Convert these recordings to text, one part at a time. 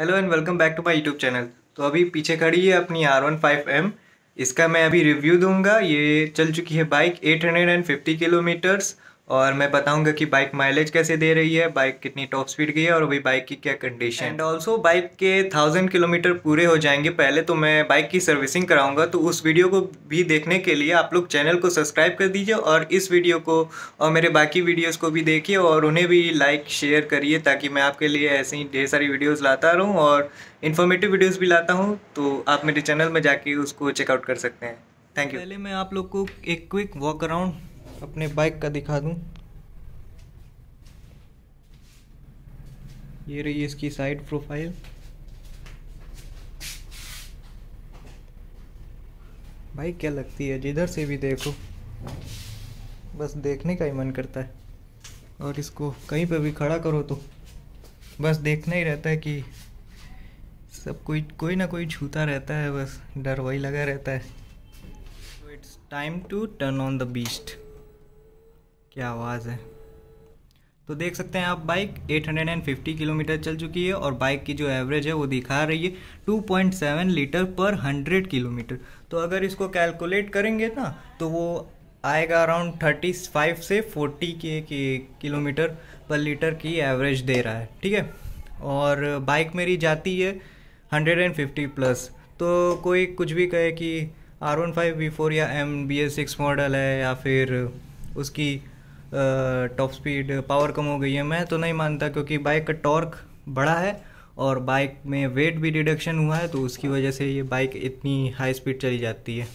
hello and welcome back to my YouTube channel तो अभी पीछे खड़ी है अपनी आर वन फाइव एम इसका मैं अभी रिव्यू दूंगा ये चल चुकी है बाइक 850 किलोमीटर्स और मैं बताऊंगा कि बाइक माइलेज कैसे दे रही है बाइक कितनी टॉप स्पीड की है और अभी बाइक की क्या कंडीशन एंड ऑल्सो बाइक के थाउजेंड किलोमीटर पूरे हो जाएंगे पहले तो मैं बाइक की सर्विसिंग कराऊंगा तो उस वीडियो को भी देखने के लिए आप लोग चैनल को सब्सक्राइब कर दीजिए और इस वीडियो को और मेरे बाकी वीडियोज़ को भी देखिए और उन्हें भी लाइक शेयर करिए ताकि मैं आपके लिए ऐसे ही ढेर सारी वीडियोज़ लाता रहूँ और इन्फॉर्मेटिव वीडियोज़ भी लाता हूँ तो आप मेरे चैनल में जाके उसको चेकआउट कर सकते हैं थैंक यू पहले मैं आप लोग को एक क्विक वॉक अराउंड अपने बाइक का दिखा दूँ ये रही इसकी साइड प्रोफाइल भाई क्या लगती है जिधर से भी देखो बस देखने का ही मन करता है और इसको कहीं पर भी खड़ा करो तो बस देखना ही रहता है कि सब कोई कोई ना कोई छूता रहता है बस डर वही लगा रहता है it's time to turn on the beast क्या आवाज़ है तो देख सकते हैं आप बाइक 850 किलोमीटर चल चुकी है और बाइक की जो एवरेज है वो दिखा रही है 2.7 लीटर पर 100 किलोमीटर तो अगर इसको कैलकुलेट करेंगे ना तो वो आएगा अराउंड 35 से 40 के, किलोमीटर पर लीटर की एवरेज दे रहा है ठीक है और बाइक मेरी जाती है 150 प्लस तो कोई कुछ भी कहे कि R one five V four या एम बी सिक्स मॉडल है या फिर उसकी टॉप स्पीड पावर कम हो गई है मैं तो नहीं मानता क्योंकि बाइक का टॉर्क बढ़ा है और बाइक में वेट भी रिडक्शन हुआ है तो उसकी वजह से ये बाइक इतनी हाई स्पीड चली जाती है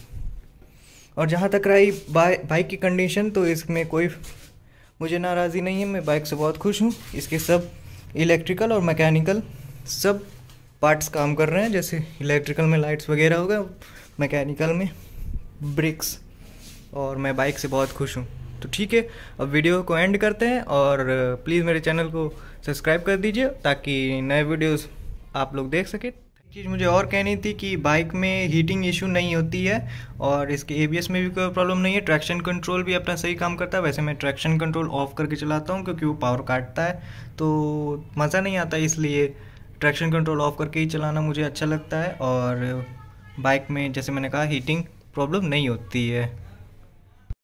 और जहाँ तक रही बाइक बाइक की कंडीशन तो इसमें कोई मुझे नाराज़ी नहीं है मैं बाइक से बहुत खुश हूँ इसके सब इलेक्ट्रिकल और मैकेनिकल सब पार्ट्स काम कर रहे हैं जैसे इलेक्ट्रिकल में लाइट्स वगैरह होगा मैकेनिकल में ब्रिक्स और मैं बाइक से बहुत खुश हूँ तो ठीक है अब वीडियो को एंड करते हैं और प्लीज़ मेरे चैनल को सब्सक्राइब कर दीजिए ताकि नए वीडियोस आप लोग देख सकें चीज़ मुझे और कहनी थी कि बाइक में हीटिंग इशू नहीं होती है और इसके एबीएस में भी कोई प्रॉब्लम नहीं है ट्रैक्शन कंट्रोल भी अपना सही काम करता है वैसे मैं ट्रैक्शन कंट्रोल ऑफ करके चलाता हूँ क्योंकि वो पावर काटता है तो मज़ा नहीं आता इसलिए ट्रैक्शन कंट्रोल ऑफ करके ही चलाना मुझे अच्छा लगता है और बाइक में जैसे मैंने कहा हीटिंग प्रॉब्लम नहीं होती है